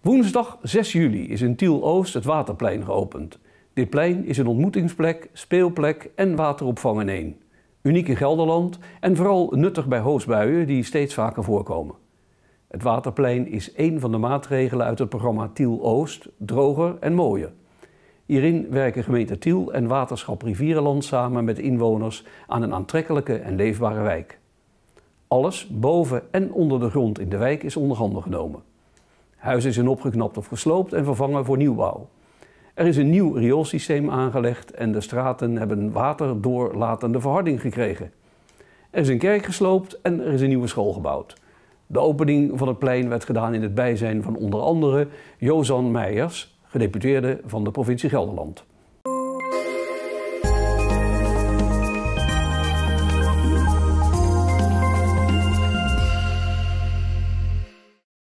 Woensdag 6 juli is in Tiel-Oost het Waterplein geopend. Dit plein is een ontmoetingsplek, speelplek en wateropvang in één. Uniek in Gelderland en vooral nuttig bij hoosbuien die steeds vaker voorkomen. Het Waterplein is één van de maatregelen uit het programma Tiel-Oost, droger en mooier. Hierin werken gemeente Tiel en waterschap Rivierenland samen met inwoners aan een aantrekkelijke en leefbare wijk. Alles boven en onder de grond in de wijk is onderhanden genomen. Huizen zijn opgeknapt of gesloopt en vervangen voor nieuwbouw. Er is een nieuw rioolsysteem aangelegd en de straten hebben waterdoorlatende verharding gekregen. Er is een kerk gesloopt en er is een nieuwe school gebouwd. De opening van het plein werd gedaan in het bijzijn van onder andere Josan Meijers, gedeputeerde van de provincie Gelderland.